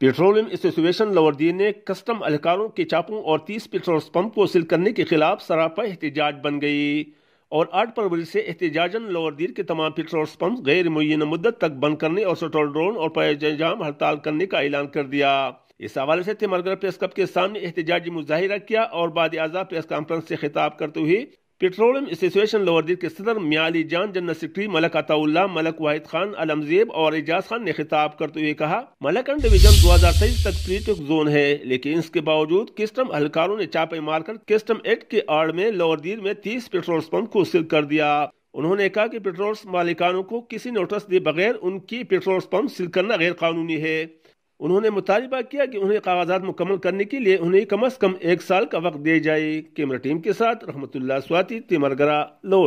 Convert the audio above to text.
petroleum ایسوسی لوردی نے custom اہلکاروں کے چاپوں اور تیس پیٹرول پمپ کو سیل کرنے کے خلاف سراپا احتجاج بن گئی اور آٹھ فروری سے احتجاجن لوور دیر کے تمام پیٹرول پمپ غیر معینہ مدت تک بند کرنے اور سٹرول ڈرون اور جام ہڑتال کرنے کا اعلان کر دیا اس حوالے سے پریس کلب کے سامنے احتجاجی مظاہرہ کیا اور بعد اعضا پریس کانفرنس سے خطاب کرتے ہوئے پیٹرولیم ایسوسیشن لوہردی کے صدر میالی جان جنرل سیکرٹری ملک عطا اللہ ملک واحد خان زیب اور اعجاز خان نے خطاب کرتے ہوئے کہا ملکن ڈویژن دو ہزار تیئیس تک پریٹک زون ہے لیکن اس کے باوجود کسٹم اہلکاروں نے چاپے مار کر کسٹم ایکٹ کے آڑ میں لور دیر میں تیس پیٹرول پمپ کو سل کر دیا انہوں نے کہا کہ پیٹرول مالکانوں کو کسی نوٹس دے بغیر ان کی پیٹرول پمپ سل کرنا غیر قانونی ہے انہوں نے مطالبہ کیا کہ انہیں کاغذات مکمل کرنے کے لیے انہیں کم از کم ایک سال کا وقت دیا جائے کیمرہ ٹیم کے ساتھ رحمت اللہ سواتی تیمرگرہ لو